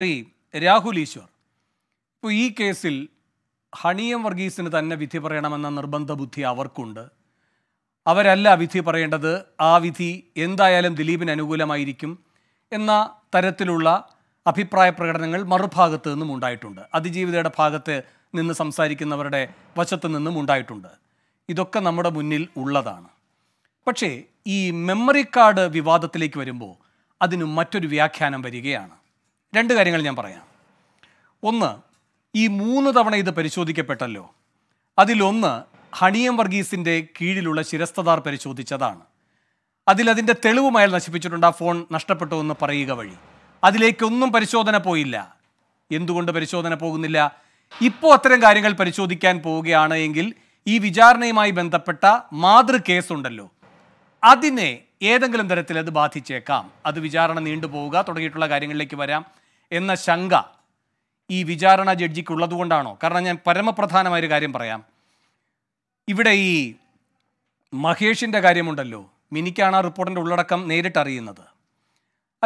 ശ്രീ രാഹുൽ ഈശ്വർ ഇപ്പോൾ ഈ കേസിൽ ഹണിയം വർഗീസിന് തന്നെ വിധി പറയണമെന്ന നിർബന്ധ ബുദ്ധി അവർക്കുണ്ട് അവരല്ല വിധി പറയേണ്ടത് ആ വിധി എന്തായാലും ദിലീപിന് അനുകൂലമായിരിക്കും എന്ന തരത്തിലുള്ള അഭിപ്രായ പ്രകടനങ്ങൾ മറുഭാഗത്ത് നിന്നും ഉണ്ടായിട്ടുണ്ട് അതിജീവിതയുടെ ഭാഗത്ത് നിന്ന് സംസാരിക്കുന്നവരുടെ വശത്ത് നിന്നും ഉണ്ടായിട്ടുണ്ട് ഇതൊക്കെ നമ്മുടെ മുന്നിൽ ഉള്ളതാണ് പക്ഷേ ഈ മെമ്മറി കാർഡ് വിവാദത്തിലേക്ക് വരുമ്പോൾ അതിന് മറ്റൊരു വ്യാഖ്യാനം വരികയാണ് രണ്ട് കാര്യങ്ങൾ ഞാൻ പറയാം ഒന്ന് ഈ മൂന്ന് തവണ ഇത് പരിശോധിക്കപ്പെട്ടല്ലോ അതിലൊന്ന് ഹണിയം വർഗീസിൻ്റെ കീഴിലുള്ള ശിരസ്തദാർ പരിശോധിച്ചതാണ് അതിലതിൻ്റെ തെളിവുമായി നശിപ്പിച്ചിട്ടുണ്ട് ആ ഫോൺ നഷ്ടപ്പെട്ടു എന്ന് പറയുക വഴി അതിലേക്കൊന്നും പരിശോധന പോയില്ല എന്തുകൊണ്ട് പരിശോധന പോകുന്നില്ല ഇപ്പോൾ അത്തരം കാര്യങ്ങൾ പരിശോധിക്കാൻ പോവുകയാണ് എങ്കിൽ ഈ വിചാരണയുമായി ബന്ധപ്പെട്ട മാതൃ കേസുണ്ടല്ലോ അതിനെ ഏതെങ്കിലും തരത്തിൽ അത് ബാധിച്ചേക്കാം അത് വിചാരണ നീണ്ടുപോവുക തുടങ്ങിയിട്ടുള്ള കാര്യങ്ങളിലേക്ക് വരാം എന്ന ശങ്ക ഈ വിചാരണ ജഡ്ജിക്കുള്ളതുകൊണ്ടാണോ കാരണം ഞാൻ പരമപ്രധാനമായൊരു കാര്യം പറയാം ഇവിടെ ഈ മഹേഷിൻ്റെ കാര്യമുണ്ടല്ലോ മിനിക്കാണ് ആ റിപ്പോർട്ടിൻ്റെ ഉള്ളടക്കം നേരിട്ടറിയുന്നത്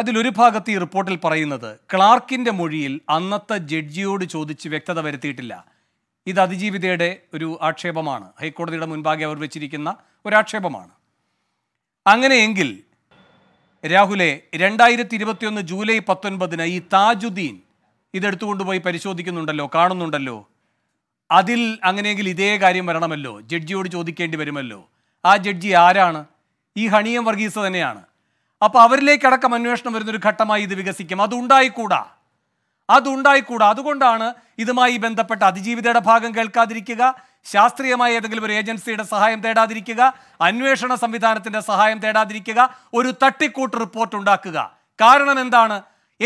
അതിലൊരു ഭാഗത്ത് ഈ റിപ്പോർട്ടിൽ പറയുന്നത് ക്ലാർക്കിൻ്റെ മൊഴിയിൽ അന്നത്തെ ജഡ്ജിയോട് ചോദിച്ച് വ്യക്തത വരുത്തിയിട്ടില്ല ഇത് അതിജീവിതയുടെ ഒരു ആക്ഷേപമാണ് ഹൈക്കോടതിയുടെ മുൻപാകെ അവർ വെച്ചിരിക്കുന്ന ഒരാക്ഷേപമാണ് അങ്ങനെയെങ്കിൽ രാഹുലെ രണ്ടായിരത്തി ഇരുപത്തിയൊന്ന് ജൂലൈ പത്തൊൻപതിന് ഈ താജുദ്ദീൻ ഇതെടുത്തുകൊണ്ടുപോയി പരിശോധിക്കുന്നുണ്ടല്ലോ കാണുന്നുണ്ടല്ലോ അതിൽ അങ്ങനെയെങ്കിൽ ഇതേ കാര്യം വരണമല്ലോ ജഡ്ജിയോട് ചോദിക്കേണ്ടി വരുമല്ലോ ആ ജഡ്ജി ആരാണ് ഈ ഹണിയം വർഗീസ് തന്നെയാണ് അപ്പോൾ അവരിലേക്കടക്കം അന്വേഷണം വരുന്നൊരു ഘട്ടമായി ഇത് വികസിക്കും അതുണ്ടായിക്കൂടാ അതുണ്ടായിക്കൂടാ അതുകൊണ്ടാണ് ഇതുമായി ബന്ധപ്പെട്ട അതിജീവിതയുടെ ഭാഗം കേൾക്കാതിരിക്കുക ശാസ്ത്രീയമായ ഏതെങ്കിലും ഒരു ഏജൻസിയുടെ സഹായം തേടാതിരിക്കുക അന്വേഷണ സംവിധാനത്തിൻ്റെ സഹായം തേടാതിരിക്കുക ഒരു തട്ടിക്കൂട്ട് റിപ്പോർട്ട് ഉണ്ടാക്കുക കാരണം എന്താണ്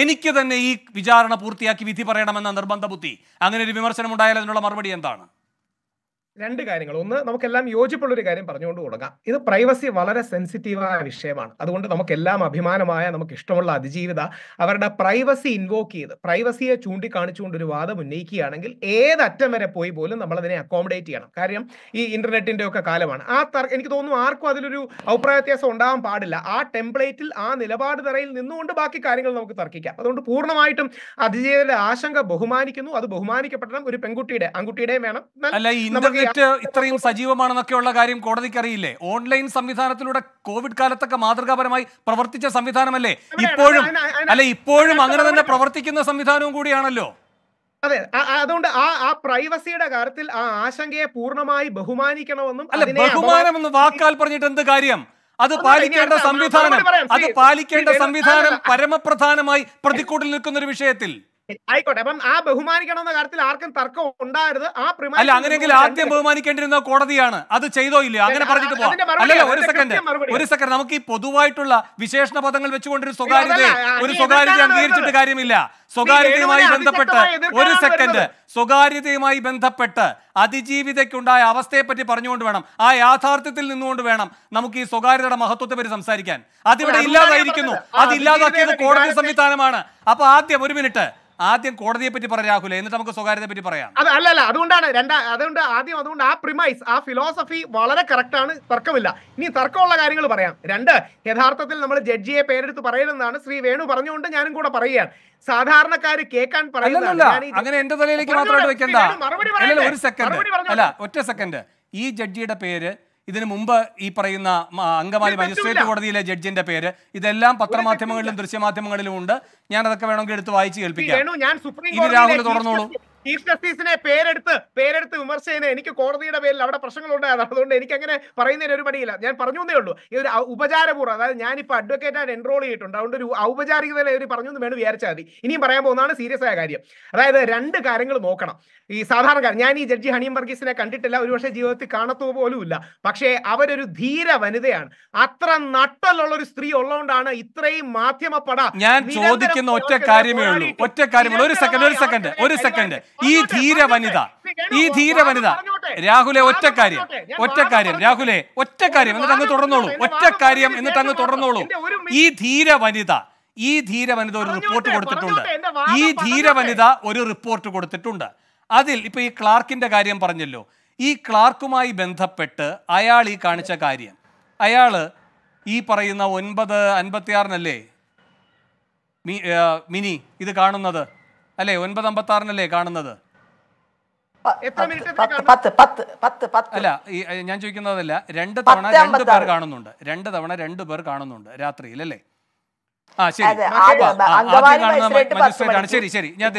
എനിക്ക് തന്നെ ഈ വിചാരണ പൂർത്തിയാക്കി വിധി പറയണമെന്ന നിർബന്ധ ബുദ്ധി അങ്ങനെ ഒരു വിമർശനം ഉണ്ടായാൽ അതിനുള്ള മറുപടി എന്താണ് രണ്ട് കാര്യങ്ങൾ ഒന്ന് നമുക്കെല്ലാം യോജിപ്പുള്ള ഒരു കാര്യം പറഞ്ഞുകൊണ്ട് തുടങ്ങാം ഇത് പ്രൈവസി വളരെ സെൻസിറ്റീവായ വിഷയമാണ് അതുകൊണ്ട് നമുക്കെല്ലാം അഭിമാനമായ നമുക്ക് ഇഷ്ടമുള്ള അതിജീവിത അവരുടെ പ്രൈവസി ഇൻവോക്ക് ചെയ്ത് പ്രൈവസിയെ ചൂണ്ടിക്കാണിച്ചുകൊണ്ട് ഒരു വാദം ഉന്നയിക്കുകയാണെങ്കിൽ ഏത് അറ്റം വരെ പോയി പോലും നമ്മളതിനെ അക്കോമഡേറ്റ് ചെയ്യണം കാര്യം ഈ ഇന്റർനെറ്റിന്റെ ഒക്കെ കാലമാണ് ആ എനിക്ക് തോന്നുന്നു ആർക്കും അതിലൊരു അഭിപ്രായ വ്യത്യാസം ഉണ്ടാകാൻ പാടില്ല ആ ടെംപ്ലേറ്റിൽ ആ നിലപാട് തറയിൽ നിന്നുകൊണ്ട് ബാക്കി കാര്യങ്ങൾ നമുക്ക് തർക്കിക്കാം അതുകൊണ്ട് പൂർണ്ണമായിട്ടും അതിജീവിതയുടെ ആശങ്ക ബഹുമാനിക്കുന്നു അത് ബഹുമാനിക്കപ്പെടണം ഒരു പെൺകുട്ടിയുടെ ആൺകുട്ടിയുടെയും വേണം ഡിബേറ്റ് ഇത്രയും സജീവമാണെന്നൊക്കെയുള്ള കാര്യം കോടതിക്ക് അറിയില്ലേ ഓൺലൈൻ സംവിധാനത്തിലൂടെ കോവിഡ് കാലത്തൊക്കെ മാതൃകാപരമായി പ്രവർത്തിച്ച സംവിധാനമല്ലേ ഇപ്പോഴും അല്ലെ ഇപ്പോഴും അങ്ങനെ തന്നെ പ്രവർത്തിക്കുന്ന സംവിധാനവും കൂടിയാണല്ലോ അതെ അതുകൊണ്ട് ആ ആ പ്രൈവസിയുടെ കാര്യത്തിൽ ആ ആശങ്കയെ പൂർണ്ണമായി ബഹുമാനിക്കണമെന്നും അല്ലെ എന്ന് വാക്കാൽ പറഞ്ഞിട്ട് എന്ത് കാര്യം അത് പാലിക്കേണ്ട സംവിധാനം അത് പാലിക്കേണ്ട സംവിധാനം പരമപ്രധാനമായി പ്രതിക്കൂട്ടിൽ നിൽക്കുന്ന ഒരു വിഷയത്തിൽ ആയിക്കോട്ടെ അപ്പം ആ ബഹുമാനിക്കണം എന്ന കാര്യത്തിൽ ആർക്കും തർക്കം ഉണ്ടായത് ആ അല്ല അങ്ങനെയെങ്കിൽ ആദ്യം ബഹുമാനിക്കേണ്ടിരുന്ന കോടതിയാണ് അത് ചെയ്തോ ഇല്ലയോ അങ്ങനെ പറഞ്ഞിട്ട് പോവാം ഒരു സെക്കൻഡ് ഒരു സെക്കൻഡ് നമുക്ക് ഈ പൊതുവായിട്ടുള്ള വിശേഷണ പദങ്ങൾ വെച്ചുകൊണ്ടൊരു ഒരു സ്വകാര്യത ഒരു സ്വകാര്യത അംഗീകരിച്ചിട്ട് കാര്യമില്ല സ്വകാര്യതയുമായി ബന്ധപ്പെട്ട് ഒരു സെക്കൻഡ് സ്വകാര്യതയുമായി ബന്ധപ്പെട്ട് അതിജീവിതയ്ക്കുണ്ടായ പറ്റി പറഞ്ഞുകൊണ്ട് വേണം ആ യാഥാർത്ഥ്യത്തിൽ നിന്നുകൊണ്ട് വേണം നമുക്ക് ഈ സ്വകാര്യതയുടെ മഹത്വത്തെ പറ്റി സംസാരിക്കാൻ അതിവിടെ ഇല്ലാതായിരിക്കുന്നു അതില്ലാതാക്കിയത് കോടതി സംവിധാനമാണ് അപ്പൊ ആദ്യം ഒരു മിനിറ്റ് ആദ്യം കോടതിയെ പറ്റി പറയാം രാഹുലെ എന്നിട്ട് നമുക്ക് സ്വകാര്യതയെ പറ്റി പറയാം അത് അല്ല അല്ല അതുകൊണ്ടാണ് രണ്ടാ അതുകൊണ്ട് ആദ്യം അതുകൊണ്ട് ആ പ്രിമൈസ് ആ ഫിലോസഫി വളരെ കറക്റ്റ് ആണ് തർക്കമില്ല ഇനി തർക്കമുള്ള കാര്യങ്ങൾ പറയാം രണ്ട് യഥാർത്ഥത്തിൽ നമ്മൾ ജഡ്ജിയെ പേരെടുത്ത് പറയുന്നതാണ് ശ്രീ വേണു പറഞ്ഞുകൊണ്ട് ഞാനും കൂടെ പറയുകയാണ് സാധാരണ സാധാരണക്കാര് കേൾക്കാൻ പറയുന്നില്ല അങ്ങനെ എന്റെ തലയിലേക്ക് മാത്രമായിട്ട് വെക്കണ്ട അല്ല ഒരു സെക്കൻഡ് അല്ല ഒറ്റ സെക്കൻഡ് ഈ ജഡ്ജിയുടെ പേര് ഇതിനു മുമ്പ് ഈ പറയുന്ന അങ്കമാലി മജിസ്ട്രേറ്റ് കോടതിയിലെ ജഡ്ജിന്റെ പേര് ഇതെല്ലാം പത്രമാധ്യമങ്ങളിലും ദൃശ്യമാധ്യമങ്ങളിലും ഉണ്ട് ഞാൻ അതൊക്കെ വേണമെങ്കിൽ എടുത്ത് വായിച്ച് കേൾപ്പിക്കാം ഇനി രാഹുൽ തുടർന്നോളൂ ചീഫ് ജസ്റ്റിസിനെ പേരെടുത്ത് പേരെടുത്ത് വിമർശിച്ചതിന് എനിക്ക് കോടതിയുടെ പേരിൽ അവിടെ പ്രശ്നങ്ങൾ അതുകൊണ്ട് എനിക്ക് അങ്ങനെ പറയുന്നതിന് ഒരു പടിയില്ല ഞാൻ പറഞ്ഞു എന്നേ ഉള്ളൂ ഈ ഒരു ഉപചാരപൂർവ്വം അതായത് ഞാനിപ്പോൾ അഡ്വക്കേറ്റായിട്ട് എൻറോൾ ചെയ്തിട്ടുണ്ട് അതുകൊണ്ട് ഒരു ഔപചാരികത ഒരു പറഞ്ഞു എന്ന് വേണം വിചാരിച്ചാൽ മതി ഇനിയും പറയാൻ പോകുന്നതാണ് സീരിയസ് ആയ കാര്യം അതായത് രണ്ട് കാര്യങ്ങൾ നോക്കണം ഈ കാര്യം ഞാൻ ഈ ജഡ്ജി ഹണിയം വർഗീസിനെ കണ്ടിട്ടില്ല ഒരുപക്ഷെ ജീവിതത്തിൽ കാണത്തു ഇല്ല പക്ഷേ അവരൊരു ധീര വനിതയാണ് അത്ര നട്ടലുള്ള ഒരു സ്ത്രീ ഉള്ളതുകൊണ്ടാണ് ഇത്രയും മാധ്യമപ്പെടാ ഞാൻ ചോദിക്കുന്ന ഒറ്റ കാര്യമേ ഉള്ളൂ ഒറ്റ കാര്യമേ ഒരു സെക്കൻഡ് ഒരു സെക്കൻഡ് ഒരു സെക്കൻഡ് ഈ ധീര വനിത ഈ ധീര വനിത രാഹുലെ ഒറ്റക്കാര്യം ഒറ്റക്കാര്യം രാഹുലെ ഒറ്റക്കാര്യം എന്നിട്ട് അങ്ങ് തുടർന്നോളൂ ഒറ്റക്കാര്യം എന്നിട്ട് അങ്ങ് തുടർന്നോളൂ ഈ ധീര വനിത ഈ ധീര വനിത ഒരു റിപ്പോർട്ട് കൊടുത്തിട്ടുണ്ട് ഈ ധീര വനിത ഒരു റിപ്പോർട്ട് കൊടുത്തിട്ടുണ്ട് അതിൽ ഇപ്പൊ ഈ ക്ലാർക്കിന്റെ കാര്യം പറഞ്ഞല്ലോ ഈ ക്ലാർക്കുമായി ബന്ധപ്പെട്ട് അയാൾ ഈ കാണിച്ച കാര്യം അയാൾ ഈ പറയുന്ന ഒൻപത് അൻപത്തിയാറിനല്ലേ മിനി ഇത് കാണുന്നത് അല്ലേ ഒൻപത് അമ്പത്തി ആറിനല്ലേ കാണുന്നത് അല്ല ഞാൻ ചോദിക്കുന്നതല്ല രണ്ട് തവണ രണ്ട് പേർ കാണുന്നുണ്ട് രണ്ട് തവണ രണ്ട് പേർ കാണുന്നുണ്ട് രാത്രിയിൽ അല്ലേ ആ ശരി മജിസ്ട്രേറ്റ് ശരി ശരി ഞാൻ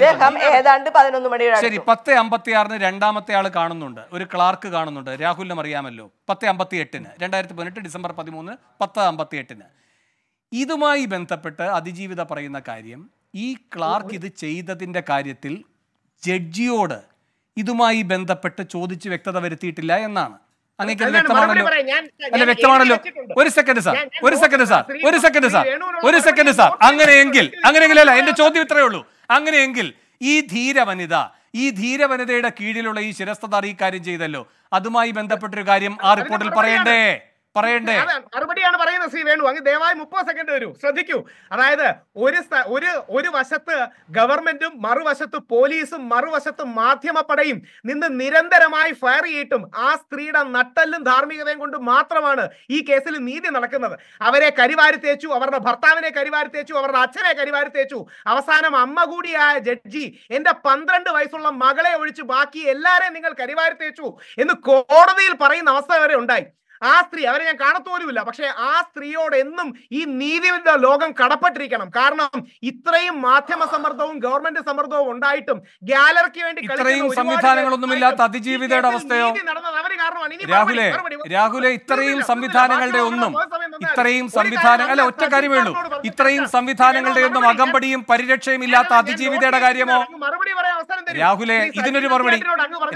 ശരി പത്ത് അമ്പത്തി ആറിന് രണ്ടാമത്തെ ആൾ കാണുന്നുണ്ട് ഒരു ക്ലാർക്ക് കാണുന്നുണ്ട് രാഹുലിനും അറിയാമല്ലോ പത്ത് അമ്പത്തി എട്ടിന് രണ്ടായിരത്തി പതിനെട്ട് ഡിസംബർ പതിമൂന്ന് പത്ത് അമ്പത്തി എട്ടിന് ഇതുമായി ബന്ധപ്പെട്ട് അതിജീവിത പറയുന്ന കാര്യം ഈ ക്ലാർക്ക് ഇത് ചെയ്തതിൻ്റെ കാര്യത്തിൽ ജഡ്ജിയോട് ഇതുമായി ബന്ധപ്പെട്ട് ചോദിച്ച് വ്യക്തത വരുത്തിയിട്ടില്ല എന്നാണ് അങ്ങേക്ക് വ്യക്തമാണല്ലോ അല്ല വ്യക്തമാണല്ലോ ഒരു സെക്കൻഡ് സാർ ഒരു സെക്കൻഡ് സാർ ഒരു സെക്കൻഡ് സാർ ഒരു സെക്കൻഡ് സാർ അങ്ങനെയെങ്കിൽ അങ്ങനെയെങ്കിൽ അല്ല എന്റെ ചോദ്യം ഇത്രയേ ഉള്ളൂ അങ്ങനെയെങ്കിൽ ഈ ധീര വനിത ഈ ധീര വനിതയുടെ കീഴിലുള്ള ഈ ശിരസ്ഥത അറിയിക്കാര്യം കാര്യം ചെയ്തല്ലോ അതുമായി ബന്ധപ്പെട്ടൊരു കാര്യം ആ റിപ്പോർട്ടിൽ പറയണ്ടേ പറയണ്ടേ മറുപടിയാണ് പറയുന്നത് ശ്രീ വേണു അങ്ങ് ദയവായി മുപ്പത് സെക്കൻഡ് വരൂ ശ്രദ്ധിക്കൂ അതായത് ഒരു ഒരു ഒരു വശത്ത് ഗവൺമെന്റും മറുവശത്ത് പോലീസും മറുവശത്ത് മാധ്യമപ്പടയും നിന്ന് നിരന്തരമായി ഫയർ ചെയ്യിട്ടും ആ സ്ത്രീയുടെ നട്ടല്ലും ധാർമ്മികതയും കൊണ്ട് മാത്രമാണ് ഈ കേസിൽ നീതി നടക്കുന്നത് അവരെ കരിവാരി തേച്ചു അവരുടെ ഭർത്താവിനെ കരിവാരി തേച്ചു അവരുടെ അച്ഛനെ കരിവാരി തേച്ചു അവസാനം അമ്മ കൂടിയായ ജഡ്ജി എന്റെ പന്ത്രണ്ട് വയസ്സുള്ള മകളെ ഒഴിച്ച് ബാക്കി എല്ലാരെയും നിങ്ങൾ കരിവാരി തേച്ചു എന്ന് കോടതിയിൽ പറയുന്ന അവസ്ഥ വരെ ഉണ്ടായി ആ സ്ത്രീ അവരെ ഞാൻ കാണത്തോലുമില്ല പക്ഷെ ആ സ്ത്രീയോട് എന്നും ഈ നീതിയുടെ ലോകം കടപ്പെട്ടിരിക്കണം കാരണം ഇത്രയും മാധ്യമ സമ്മർദ്ദവും ഗവൺമെന്റ് സമ്മർദ്ദവും ഉണ്ടായിട്ടും ഗാലറിക്ക് വേണ്ടി ഇത്രയും സംവിധാനങ്ങളൊന്നും ഇല്ലാത്ത അതിജീവിതയുടെ അവസ്ഥയോ രാഹുലെ രാഹുലെ ഇത്രയും സംവിധാനങ്ങളുടെ ഒന്നും ഇത്രയും സംവിധാനം അല്ലെ ഒറ്റ കാര്യമേ ഉള്ളൂ ഇത്രയും സംവിധാനങ്ങളുടെ ഒന്നും അകമ്പടിയും പരിരക്ഷയും ഇല്ലാത്ത അതിജീവിതയുടെ കാര്യമോ രാഹുലെ ഇതിനൊരു മറുപടി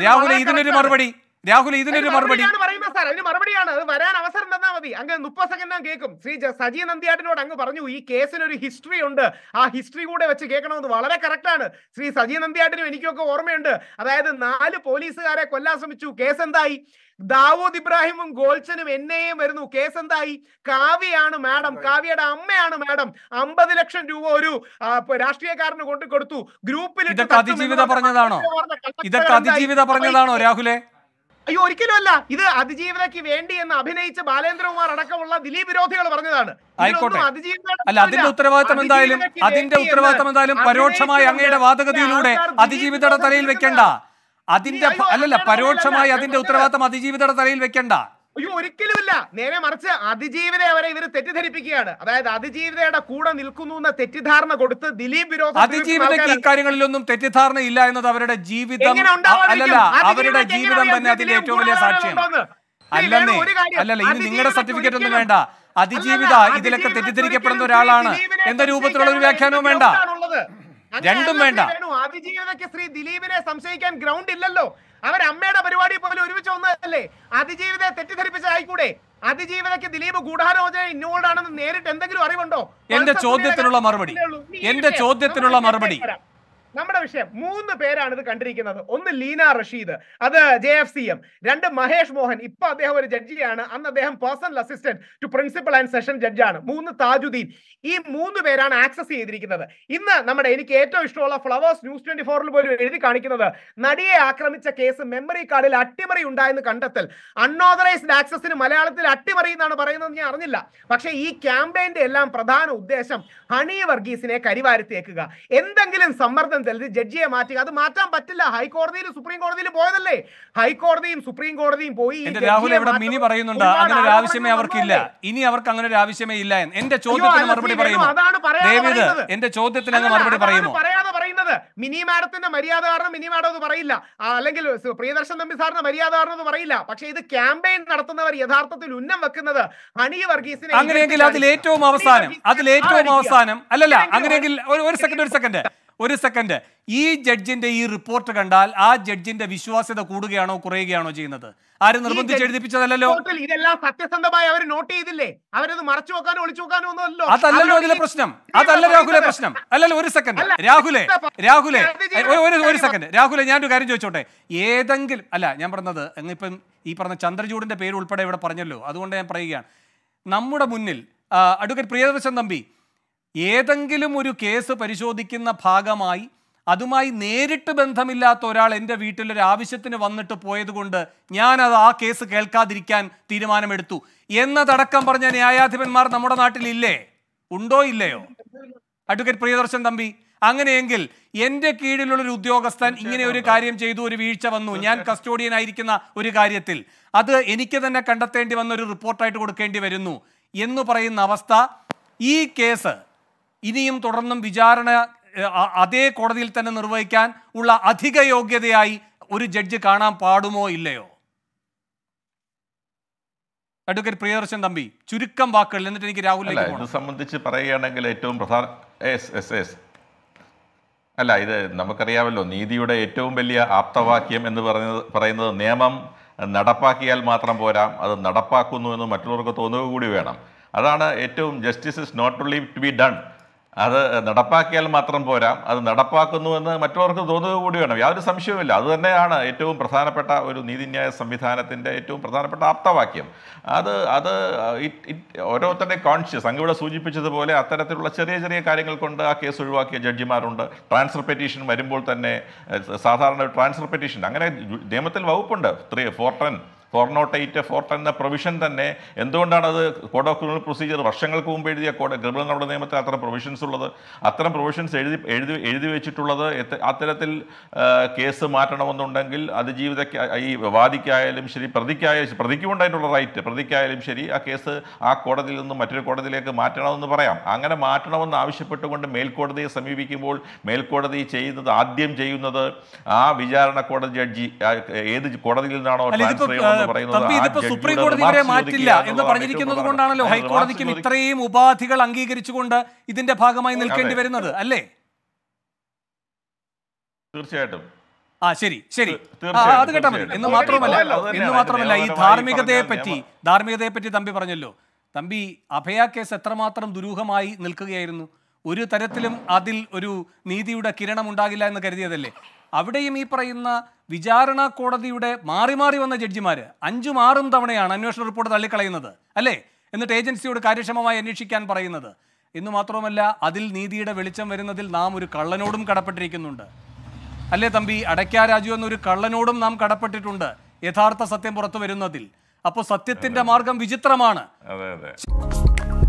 രാഹുലെ ഇതിനൊരു മറുപടി രാഹുലെ ഇതിനൊരു മറുപടി സാർ അതിന് മറുപടിയാണ് അത് വരാൻ അവസരം തന്നാ മതി അങ്ങ് മുപ്പത് സെക്കൻഡ് കേൾക്കും ശ്രീ സജി നന്ദിയാട്ടിനോട് അങ്ങ് പറഞ്ഞു ഈ കേസിന് ഒരു ഹിസ്റ്ററി ഉണ്ട് ആ ഹിസ്റ്ററി കൂടെ വെച്ച് കേൾക്കണമെന്ന് വളരെ കറക്റ്റാണ് ശ്രീ സജി നന്ദിയാട്ടിനും എനിക്കൊക്കെ ഓർമ്മയുണ്ട് അതായത് നാല് പോലീസുകാരെ കൊല്ലാൻ ശ്രമിച്ചു കേസ് എന്തായി ദാവൂദ് ഇബ്രാഹിമും ഗോൾച്ചനും എന്നെയും വരുന്നു കേസ് എന്തായി കാവ്യയാണ് മാഡം കാവ്യയുടെ അമ്മയാണ് മാഡം അമ്പത് ലക്ഷം രൂപ ഒരു രാഷ്ട്രീയക്കാരന് കൊണ്ടു കൊടുത്തു ഗ്രൂപ്പിൽ ഇതൊക്കെ അതിജീവിത പറഞ്ഞതാണോ ഇതൊക്കെ അതിജീവിത പറഞ്ഞതാണോ രാഹുലേ അയ്യോ ഒരിക്കലും അല്ല ഇത് അതിജീവനയ്ക്ക് വേണ്ടി എന്ന് അഭിനയിച്ച ബാലേന്ദ്രകുമാർ അടക്കമുള്ള ദിലീപ് വിരോധികൾ പറഞ്ഞതാണ് അല്ല അതിന്റെ ഉത്തരവാദിത്തം എന്തായാലും അതിന്റെ ഉത്തരവാദിത്തം എന്തായാലും പരോക്ഷമായി അങ്ങയുടെ വാദഗതിയിലൂടെ അതിജീവിതയുടെ തലയിൽ വെക്കണ്ട അതിന്റെ അല്ലല്ല പരോക്ഷമായി അതിന്റെ ഉത്തരവാദിത്തം അതിജീവിതയുടെ തലയിൽ വെക്കണ്ട അയ്യോ ഒരിക്കലുമില്ല നേരെ മറിച്ച് അതിജീവനെ അവരെ ഇവർ തെറ്റിദ്ധരിപ്പിക്കുകയാണ് അതായത് അതിജീവിതയുടെ കൂടെ നിൽക്കുന്നു എന്ന തെറ്റിദ്ധാരണ കൊടുത്ത് ദിലീപ് വിരോധ അതിജീവിതയ്ക്ക് ഇക്കാര്യങ്ങളിലൊന്നും തെറ്റിദ്ധാരണ ഇല്ല എന്നത് അവരുടെ ജീവിതം അല്ലല്ല അവരുടെ ജീവിതം തന്നെ അതിന്റെ ഏറ്റവും വലിയ സാക്ഷിയാണ് അല്ലെന്നേ അല്ലല്ലേ ഇനി നിങ്ങളുടെ സർട്ടിഫിക്കറ്റ് ഒന്നും വേണ്ട അതിജീവിത ഇതിലൊക്കെ തെറ്റിദ്ധരിക്കപ്പെടുന്ന ഒരാളാണ് എന്ന രൂപത്തിലുള്ള ഒരു വ്യാഖ്യാനവും വേണ്ട രണ്ടും വേണ്ട അതിജീവിതയ്ക്ക് ശ്രീ ദിലീപിനെ സംശയിക്കാൻ ഗ്രൗണ്ട് ഇല്ലല്ലോ അവരമ്മയുടെ പരിപാടി പോലും ഒരുമിച്ച് വന്നതല്ലേ അതിജീവിതയെ തെറ്റിദ്ധരിപ്പിച്ച ആയിക്കൂടെ അതിജീവിതയ്ക്ക് ദിലീപ് ഗൂഢാലോചന ഇന്നോൾഡ് ആണെന്ന് നേരിട്ട് എന്തെങ്കിലും അറിവുണ്ടോ എന്റെ ചോദ്യത്തിനുള്ള മറുപടി എന്റെ ചോദ്യത്തിനുള്ള മറുപടി നമ്മുടെ വിഷയം മൂന്ന് പേരാണ് ഇത് കണ്ടിരിക്കുന്നത് ഒന്ന് ലീന റഷീദ് അത് ജെ എഫ് സി എം രണ്ട് മഹേഷ് മോഹൻ ഇപ്പൊ അദ്ദേഹം ഒരു ജഡ്ജിയാണ് അന്ന് അദ്ദേഹം personal assistant to principal and session ജഡ്ജാണ് മൂന്ന് താജുദ്ദീൻ ഈ മൂന്ന് പേരാണ് ആക്സസ് ചെയ്തിരിക്കുന്നത് ഇന്ന് നമ്മുടെ എനിക്ക് ഏറ്റവും ഇഷ്ടമുള്ള ഫ്ലവേഴ്സ് ന്യൂസ് ട്വന്റി ഫോറിൽ പോലും എഴുതി കാണിക്കുന്നത് നടിയെ ആക്രമിച്ച കേസ് മെമ്മറി കാർഡിൽ അട്ടിമറി ഉണ്ടായെന്ന് കണ്ടെത്തൽ അൺഓതറൈസ്ഡ് ആക്സസിന് മലയാളത്തിൽ അട്ടിമറി എന്നാണ് പറയുന്നത് ഞാൻ അറിഞ്ഞില്ല പക്ഷേ ഈ ക്യാമ്പയിന്റെ എല്ലാം പ്രധാന ഉദ്ദേശം ഹണി വർഗീസിനെ കരിവാരി തേക്കുക എന്തെങ്കിലും സമ്മർദ്ദം തരുന്നത് ജഡ്ജിയെ മാറ്റുക അത് മാറ്റാൻ പറ്റില്ല ഹൈക്കോടതിയിൽ സുപ്രീം കോടതിയിൽ പോയതല്ലേ ഹൈക്കോടതിയും സുപ്രീം കോടതിയും പോയി രാഹുൽ ഇവിടെ മിനി പറയുന്നുണ്ട് അങ്ങനെ ഒരു ആവശ്യമേ അവർക്കില്ല ഇനി അവർക്ക് അങ്ങനെ ഒരു ആവശ്യമേ ഇല്ല എന്റെ ചോദ്യത്തിന് മറുപടി പറയുന്നു എന്റെ ചോദ്യത്തിന് മറുപടി പറയുമോ മിനി മാഡത്തിന്റെ മര്യാദ കാരണം മിനി മാഡം അത് പറയില്ല അല്ലെങ്കിൽ പ്രിയദർശൻ തമ്പി സാറിന്റെ മര്യാദ കാരണം അത് പറയില്ല പക്ഷെ ഇത് ക്യാമ്പയിൻ നടത്തുന്നവർ യഥാർത്ഥത്തിൽ ഉന്നം വെക്കുന്നത് ഹണി വർഗീസിനെ അങ്ങനെയെങ്കിൽ അതിൽ ഏറ്റവും അവസാനം അതിൽ ഏറ്റവും അവസാനം അല്ലല്ല അങ്ങനെയെങ്കിൽ ഒരു സെക്കൻഡ് ഒരു സെക്കൻഡ് ഒരു സെക്കൻഡ് ഈ ജഡ്ജിന്റെ ഈ റിപ്പോർട്ട് കണ്ടാൽ ആ ജഡ്ജിന്റെ വിശ്വാസ്യത കൂടുകയാണോ കുറയുകയാണോ ചെയ്യുന്നത് ആര് നിർബന്ധിച്ച് എഴുതിപ്പിച്ചതല്ലോ ഇതെല്ലാം സത്യസന്ധമായി അവർ നോട്ട് ചെയ്തില്ലേ അവരത് മറച്ചു വെക്കാനോ ഒളിച്ചു വെക്കാനോ ഒന്നുമല്ലോ അതല്ലല്ലോ അതിലെ പ്രശ്നം അതല്ല രാഹുലെ പ്രശ്നം അല്ലല്ലോ ഒരു സെക്കൻഡ് രാഹുലെ രാഹുലെ ഒരു സെക്കൻഡ് രാഹുലെ ഞാനൊരു കാര്യം ചോദിച്ചോട്ടെ ഏതെങ്കിലും അല്ല ഞാൻ പറഞ്ഞത് ഇപ്പം ഈ പറഞ്ഞ ചന്ദ്രചൂടിന്റെ പേര് ഉൾപ്പെടെ ഇവിടെ പറഞ്ഞല്ലോ അതുകൊണ്ട് ഞാൻ പറയുകയാണ് നമ്മുടെ മുന്നിൽ അഡ്വക്കേറ്റ് പ്രിയദർശൻ തമ്പി ഏതെങ്കിലും ഒരു കേസ് പരിശോധിക്കുന്ന ഭാഗമായി അതുമായി നേരിട്ട് ബന്ധമില്ലാത്ത ഒരാൾ എൻ്റെ വീട്ടിൽ ഒരു ആവശ്യത്തിന് വന്നിട്ട് പോയതുകൊണ്ട് ഞാനത് ആ കേസ് കേൾക്കാതിരിക്കാൻ തീരുമാനമെടുത്തു എന്നതടക്കം പറഞ്ഞ ന്യായാധിപന്മാർ നമ്മുടെ നാട്ടിലില്ലേ ഉണ്ടോ ഇല്ലയോ അഡ്വക്കേറ്റ് പ്രിയദർശൻ തമ്പി അങ്ങനെയെങ്കിൽ എൻ്റെ കീഴിലുള്ള ഒരു ഉദ്യോഗസ്ഥൻ ഇങ്ങനെ ഒരു കാര്യം ചെയ്തു ഒരു വീഴ്ച വന്നു ഞാൻ കസ്റ്റോഡിയൻ ആയിരിക്കുന്ന ഒരു കാര്യത്തിൽ അത് എനിക്ക് തന്നെ കണ്ടെത്തേണ്ടി വന്ന ഒരു റിപ്പോർട്ടായിട്ട് കൊടുക്കേണ്ടി വരുന്നു എന്ന് പറയുന്ന അവസ്ഥ ഈ കേസ് ഇനിയും തുടർന്നും വിചാരണ അതേ കോടതിയിൽ തന്നെ നിർവഹിക്കാൻ ഉള്ള അധിക യോഗ്യതയായി ഒരു ജഡ്ജ് കാണാൻ പാടുമോ ഇല്ലയോ അഡ്വക്കേറ്റ് പ്രിയദർശൻ തമ്പി ചുരുക്കം വാക്കുകൾ എന്നിട്ട് എനിക്ക് രാഹുൽ ഇത് സംബന്ധിച്ച് പറയുകയാണെങ്കിൽ ഏറ്റവും പ്രധാന എസ് എസ് എസ് അല്ല ഇത് നമുക്കറിയാമല്ലോ നീതിയുടെ ഏറ്റവും വലിയ ആപ്തവാക്യം എന്ന് പറയുന്നത് പറയുന്നത് നിയമം നടപ്പാക്കിയാൽ മാത്രം പോരാ അത് നടപ്പാക്കുന്നു എന്ന് മറ്റുള്ളവർക്ക് തോന്നുക കൂടി വേണം അതാണ് ഏറ്റവും justice is not only to be done അത് നടപ്പാക്കിയാൽ മാത്രം പോരാ അത് നടപ്പാക്കുന്നുവെന്ന് മറ്റുള്ളവർക്ക് തോന്നുക കൂടി വേണം യാതൊരു സംശയവുമില്ല അത് തന്നെയാണ് ഏറ്റവും പ്രധാനപ്പെട്ട ഒരു നീതിന്യായ സംവിധാനത്തിൻ്റെ ഏറ്റവും പ്രധാനപ്പെട്ട ആപ്തവാക്യം അത് അത് ഓരോരുത്തരുടെ കോൺഷ്യസ് അങ്ങ് ഇവിടെ സൂചിപ്പിച്ചതുപോലെ അത്തരത്തിലുള്ള ചെറിയ ചെറിയ കാര്യങ്ങൾ കൊണ്ട് ആ കേസ് ഒഴിവാക്കിയ ജഡ്ജിമാരുണ്ട് ട്രാൻസ്ഫർ പെറ്റീഷൻ വരുമ്പോൾ തന്നെ സാധാരണ ട്രാൻസ്ഫർ പെറ്റീഷൻ അങ്ങനെ നിയമത്തിൽ വകുപ്പുണ്ട് three four ten four not eight four ten എന്ന പ്രൊവിഷൻ തന്നെ എന്തുകൊണ്ടാണ് അത് കോഡ് ഓഫ് ക്രിമിനൽ പ്രൊസീജിയർ വർഷങ്ങൾക്ക് മുമ്പ് എഴുതിയ കോഡ് ക്രിമിനൽ നടപടി നിയമത്തിൽ അത്തരം പ്രൊവിഷൻസ് ഉള്ളത് അത്തരം പ്രൊവിഷൻസ് എഴുതി എഴുതി എഴുതി വെച്ചിട്ടുള്ളത് അത്തരത്തിൽ കേസ് മാറ്റണമെന്നുണ്ടെങ്കിൽ അതിജീവിത ഈ വാദിക്കായാലും ശരി പ്രതിക്കായാലും പ്രതിക്കും ഉണ്ടായിട്ടുള്ള റൈറ്റ് പ്രതിക്കായാലും ശരി ആ കേസ് ആ കോടതിയിൽ നിന്നും മറ്റൊരു കോടതിയിലേക്ക് മാറ്റണമെന്ന് പറയാം അങ്ങനെ മാറ്റണമെന്ന് ആവശ്യപ്പെട്ടുകൊണ്ട് മേൽക്കോടതിയെ സമീപിക്കുമ്പോൾ മേൽക്കോടതി ചെയ്യുന്നത് ആദ്യം ചെയ്യുന്നത് ആ വിചാരണ കോടതി ജഡ്ജി ഏത് കോടതിയിൽ നിന്നാണോ ട്രാൻസ്ഫർ പറയുന്നത് സുപ്രീം കോടതി ഇവരെ മാറ്റില്ല എന്ന് പറഞ്ഞിരിക്കുന്നത് കൊണ്ടാണല്ലോ ഹൈക്കോടതിക്കും ഇത്രയും ഉപാധികൾ അംഗീകരിച്ചുകൊണ്ട് ഇതിന്റെ ഭാഗമായി നിൽക്കേണ്ടി വരുന്നത് അല്ലേ തീർച്ചയായിട്ടും ആ ശരി ശരി അത് കേട്ടാ മതി എന്ന് മാത്രമല്ല എന്ന് മാത്രമല്ല ഈ ധാർമ്മികതയെ പറ്റി ധാർമ്മികതയെ പറ്റി തമ്പി പറഞ്ഞല്ലോ തമ്പി അഭയ കേസ് എത്രമാത്രം ദുരൂഹമായി നിൽക്കുകയായിരുന്നു ഒരു തരത്തിലും അതിൽ ഒരു നീതിയുടെ കിരണം ഉണ്ടാകില്ല എന്ന് കരുതിയതല്ലേ അവിടെയും ഈ പറയുന്ന വിചാരണ കോടതിയുടെ മാറി മാറി വന്ന ജഡ്ജിമാർ അഞ്ചും ആറും തവണയാണ് അന്വേഷണ റിപ്പോർട്ട് തള്ളിക്കളയുന്നത് അല്ലേ എന്നിട്ട് ഏജൻസിയോട് കാര്യക്ഷമമായി അന്വേഷിക്കാൻ പറയുന്നത് എന്ന് മാത്രവുമല്ല അതിൽ നീതിയുടെ വെളിച്ചം വരുന്നതിൽ നാം ഒരു കള്ളനോടും കടപ്പെട്ടിരിക്കുന്നുണ്ട് അല്ലേ തമ്പി അടയ്ക്കാ രാജു എന്നൊരു കള്ളനോടും നാം കടപ്പെട്ടിട്ടുണ്ട് യഥാർത്ഥ സത്യം പുറത്തു വരുന്നതിൽ അപ്പോൾ സത്യത്തിന്റെ മാർഗം വിചിത്രമാണ് അതെ അതെ